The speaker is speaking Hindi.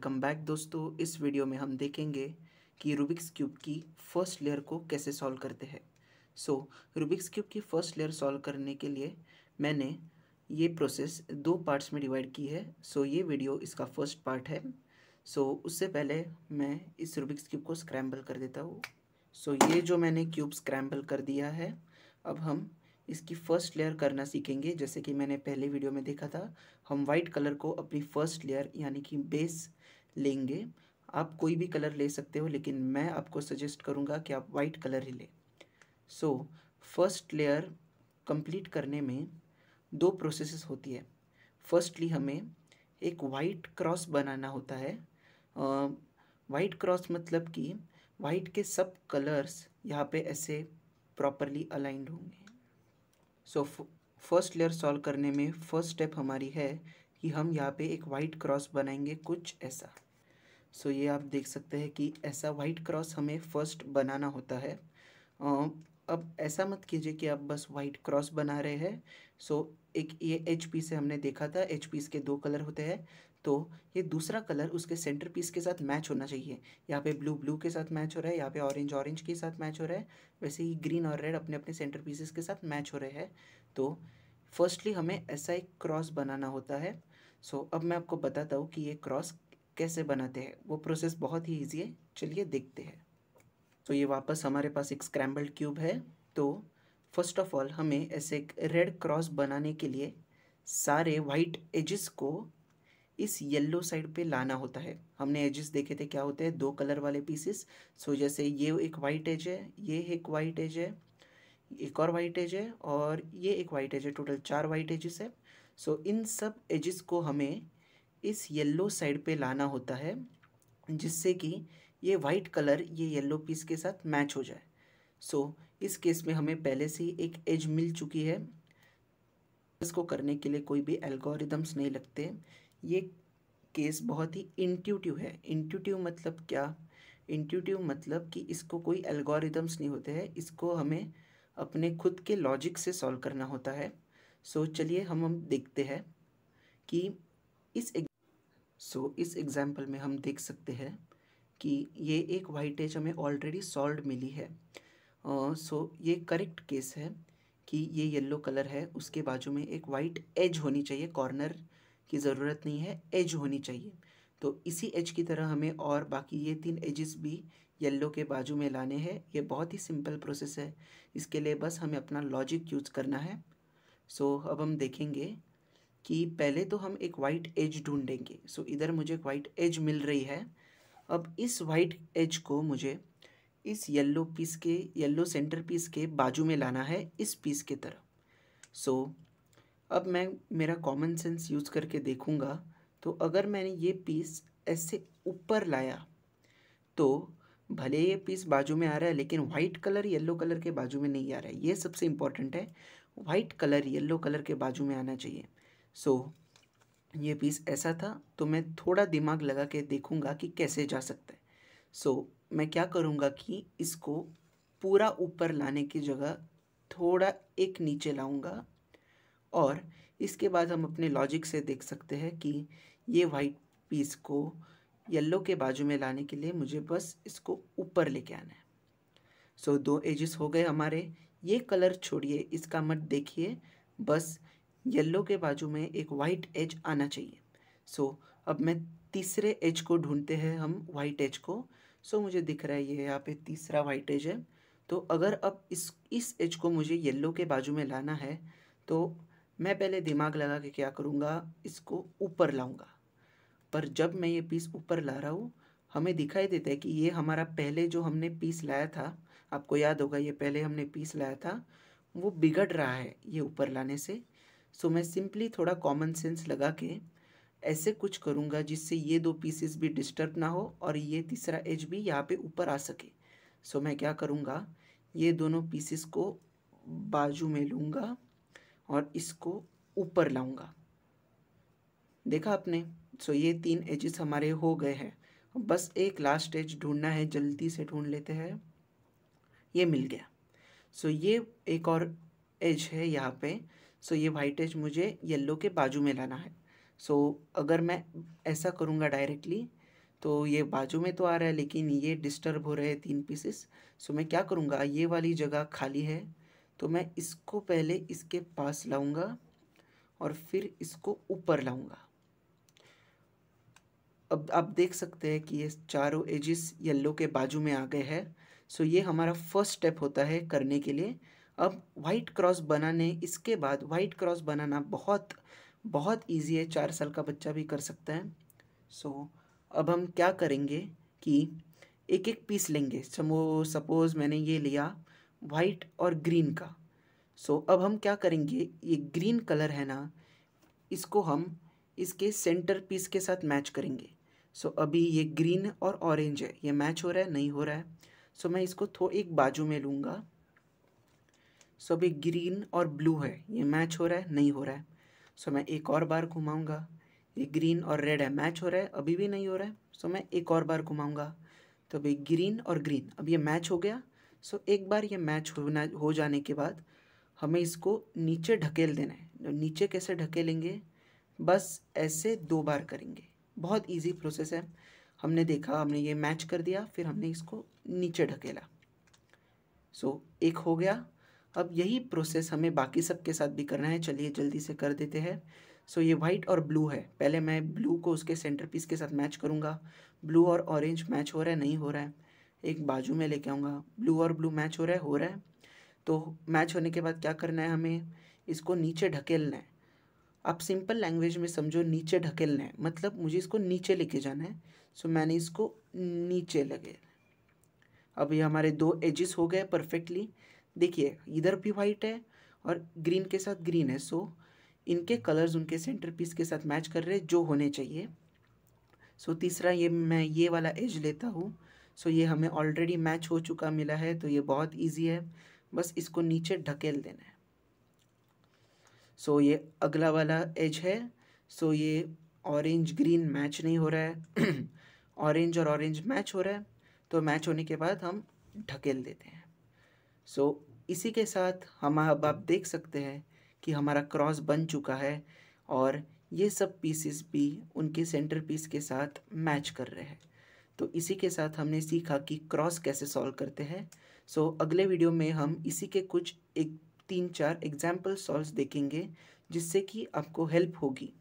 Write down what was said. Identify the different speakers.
Speaker 1: वेलकम बैक दोस्तों इस वीडियो में हम देखेंगे कि रूबिक्स क्यूब की फर्स्ट लेयर को कैसे सॉल्व करते हैं सो रूबिक्स क्यूब की फर्स्ट लेयर सॉल्व करने के लिए मैंने ये प्रोसेस दो पार्ट्स में डिवाइड की है सो so, ये वीडियो इसका फर्स्ट पार्ट है सो so, उससे पहले मैं इस रूबिक्स क्यूब को स्क्रैम्बल कर देता हूँ सो so, ये जो मैंने क्यूब स्क्रैम्बल कर दिया है अब हम इसकी फर्स्ट लेयर करना सीखेंगे जैसे कि मैंने पहले वीडियो में देखा था हम वाइट कलर को अपनी फर्स्ट लेयर यानी कि बेस लेंगे आप कोई भी कलर ले सकते हो लेकिन मैं आपको सजेस्ट करूँगा कि आप वाइट कलर ही लें सो फर्स्ट लेयर कंप्लीट करने में दो प्रोसेस होती है फर्स्टली हमें एक वाइट क्रॉस बनाना होता है वाइट क्रॉस मतलब कि वाइट के सब कलर्स यहाँ पे ऐसे प्रॉपरली अलाइंड होंगे सो फर्स्ट लेयर सॉल्व करने में फर्स्ट स्टेप हमारी है कि हम यहाँ पे एक वाइट क्रॉस बनाएंगे कुछ ऐसा सो so, ये आप देख सकते हैं कि ऐसा वाइट क्रॉस हमें फर्स्ट बनाना होता है अब ऐसा मत कीजिए कि आप बस वाइट क्रॉस बना रहे हैं सो so, एक ये एच पी से हमने देखा था एच पी के दो कलर होते हैं तो ये दूसरा कलर उसके सेंटर पीस के साथ मैच होना चाहिए यहाँ पे ब्लू ब्लू के साथ मैच हो रहा है यहाँ पे ऑरेंज ऑरेंज के साथ मैच हो रहा है वैसे ही ग्रीन और रेड अपने अपने सेंटर पीसेस के साथ मैच हो रहे हैं तो फर्स्टली हमें ऐसा एक क्रॉस बनाना होता है सो so, अब मैं आपको बताता हूँ कि ये क्रॉस कैसे बनाते हैं वो प्रोसेस बहुत ही ईजी है चलिए देखते हैं तो so, ये वापस हमारे पास एक स्क्रैम्बल्ड क्यूब है तो फर्स्ट ऑफ ऑल हमें ऐसे एक रेड क्रॉस बनाने के लिए सारे वाइट एजिस को इस येल्लो साइड पे लाना होता है हमने एजेस देखे थे क्या होते हैं दो कलर वाले पीसेस सो जैसे ये एक वाइट एज है ये एक वाइट एज है एक और वाइट एज है और ये एक वाइट एज है टोटल चार वाइट एजेस है सो so, इन सब एजेस को हमें इस येलो साइड पे लाना होता है जिससे कि ये वाइट कलर ये येलो पीस के साथ मैच हो जाए सो so, इस केस में हमें पहले से ही एक एज मिल चुकी है इसको करने के लिए कोई भी एल्गोरिदम्स नहीं लगते ये केस बहुत ही इंट्यूटिव है इंट्यूटिव मतलब क्या इंट्यूटिव मतलब कि इसको कोई एल्गोरिदम्स नहीं होते हैं इसको हमें अपने खुद के लॉजिक से सॉल्व करना होता है सो so, चलिए हम हम देखते हैं कि इस सो so, इस एग्ज़ाम्पल में हम देख सकते हैं कि ये एक वाइटेज हमें ऑलरेडी सॉल्व मिली है सो uh, so, ये करेक्ट केस है कि ये येलो कलर है उसके बाजू में एक वाइट एज होनी चाहिए कॉर्नर की ज़रूरत नहीं है एज होनी चाहिए तो इसी एज की तरह हमें और बाकी ये तीन एजेस भी येल्लो के बाजू में लाने हैं ये बहुत ही सिंपल प्रोसेस है इसके लिए बस हमें अपना लॉजिक यूज़ करना है सो so, अब हम देखेंगे कि पहले तो हम एक वाइट एज ढूंढेंगे सो so, इधर मुझे एक वाइट एज मिल रही है अब इस वाइट एज को मुझे इस येल्लो पीस के येल्लो सेंटर पीस के बाजू में लाना है इस पीस के तरफ सो so, अब मैं मेरा कॉमन सेंस यूज़ करके देखूँगा तो अगर मैंने ये पीस ऐसे ऊपर लाया तो भले ये पीस बाजू में आ रहा है लेकिन वाइट कलर येलो कलर के बाजू में नहीं आ रहा है ये सबसे इम्पॉर्टेंट है वाइट कलर येलो कलर के बाजू में आना चाहिए सो so, ये पीस ऐसा था तो मैं थोड़ा दिमाग लगा के देखूँगा कि कैसे जा सकता है सो so, मैं क्या करूँगा कि इसको पूरा ऊपर लाने की जगह थोड़ा एक नीचे लाऊंगा और इसके बाद हम अपने लॉजिक से देख सकते हैं कि ये वाइट पीस को येल्लो के बाजू में लाने के लिए मुझे बस इसको ऊपर लेके आना है सो so, दो एजेस हो गए हमारे ये कलर छोड़िए इसका मत देखिए बस येल्लो के बाजू में एक वाइट एज आना चाहिए सो so, अब मैं तीसरे एज को ढूंढते हैं हम वाइट एज को सो so, मुझे दिख रहा है ये यहाँ पे तीसरा वाइट एज है तो अगर अब इस इस एज को मुझे येल्लो के बाजू में लाना है तो मैं पहले दिमाग लगा के क्या करूँगा इसको ऊपर लाऊँगा पर जब मैं ये पीस ऊपर ला रहा हूँ हमें दिखाई देता है कि ये हमारा पहले जो हमने पीस लाया था आपको याद होगा ये पहले हमने पीस लाया था वो बिगड़ रहा है ये ऊपर लाने से सो मैं सिंपली थोड़ा कॉमन सेंस लगा के ऐसे कुछ करूँगा जिससे ये दो पीसेस भी डिस्टर्ब ना हो और ये तीसरा एज भी यहाँ पे ऊपर आ सके सो मैं क्या करूँगा ये दोनों पीसेस को बाजू में लूँगा और इसको ऊपर लाऊंगा देखा आपने सो ये तीन एजेस हमारे हो गए हैं बस एक लास्ट एज ढूंढना है जल्दी से ढूंढ लेते हैं ये मिल गया सो ये एक और एज है यहाँ पे सो ये वाइट एज मुझे येल्लो के बाजू में लाना है सो अगर मैं ऐसा करूँगा डायरेक्टली तो ये बाजू में तो आ रहा है लेकिन ये डिस्टर्ब हो रहे हैं तीन पीसेस सो मैं क्या करूँगा ये वाली जगह खाली है तो मैं इसको पहले इसके पास लाऊंगा और फिर इसको ऊपर लाऊंगा अब आप देख सकते हैं कि ये चारों एजिस येल्लो के बाजू में आ गए हैं सो ये हमारा फर्स्ट स्टेप होता है करने के लिए अब वाइट क्रॉस बनाने इसके बाद वाइट क्रॉस बनाना बहुत बहुत इजी है चार साल का बच्चा भी कर सकता है सो so, अब हम क्या करेंगे कि एक एक पीस लेंगे सपोज़ मैंने ये लिया वाइट और ग्रीन का सो so, अब हम क्या करेंगे ये ग्रीन कलर है ना इसको हम इसके सेंटर पीस के साथ मैच करेंगे सो so, अभी ये ग्रीन और ऑरेंज है ये मैच हो रहा है नहीं हो रहा है सो so, मैं इसको थो एक बाजू में लूँगा सो so, अभी ग्रीन और ब्लू है ये मैच हो रहा है नहीं हो रहा है सो so, मैं एक और बार घुमाऊँगा ये ग्रीन और रेड है मैच हो रहा है अभी भी नहीं हो रहा है सो so, मैं एक और बार घुमाऊँगा तो अभी ग्रीन और ग्रीन अब ये मैच हो गया सो so, एक बार ये मैच होना हो जाने के बाद हमें इसको नीचे ढकेल देना है नीचे कैसे ढकेलेंगे बस ऐसे दो बार करेंगे बहुत इजी प्रोसेस है हमने देखा हमने ये मैच कर दिया फिर हमने इसको नीचे ढकेला सो so, एक हो गया अब यही प्रोसेस हमें बाकी सब के साथ भी करना है चलिए जल्दी से कर देते हैं सो so, ये वाइट और ब्लू है पहले मैं ब्लू को उसके सेंटर पीस के साथ मैच करूँगा ब्लू और ऑरेंज मैच हो रहा है नहीं हो रहा है एक बाजू में लेके आऊँगा ब्लू और ब्लू मैच हो रहा है हो रहा है तो मैच होने के बाद क्या करना है हमें इसको नीचे ढकेलना है आप सिंपल लैंग्वेज में समझो नीचे ढकेलना है मतलब मुझे इसको नीचे लेके जाना है सो मैंने इसको नीचे लगे अब ये हमारे दो एजेस हो गए परफेक्टली देखिए इधर भी वाइट है और ग्रीन के साथ ग्रीन है सो इनके कलर्स उनके सेंटर पीस के साथ मैच कर रहे जो होने चाहिए सो तीसरा ये मैं ये वाला एज लेता हूँ सो ये हमें ऑलरेडी मैच हो चुका मिला है तो ये बहुत ईजी है बस इसको नीचे ढकेल देना है सो ये अगला वाला एज है सो ये ऑरेंज ग्रीन मैच नहीं हो रहा है ऑरेंज और ऑरेंज मैच हो रहा है तो मैच होने के बाद हम ढकेल देते हैं सो so, इसी के साथ हम अब आप देख सकते हैं कि हमारा क्रॉस बन चुका है और ये सब पीसेस भी उनके सेंटर पीस के साथ मैच कर रहे हैं तो इसी के साथ हमने सीखा कि क्रॉस कैसे सॉल्व करते हैं सो so, अगले वीडियो में हम इसी के कुछ एक तीन चार एग्जाम्पल सॉल्व देखेंगे जिससे कि आपको हेल्प होगी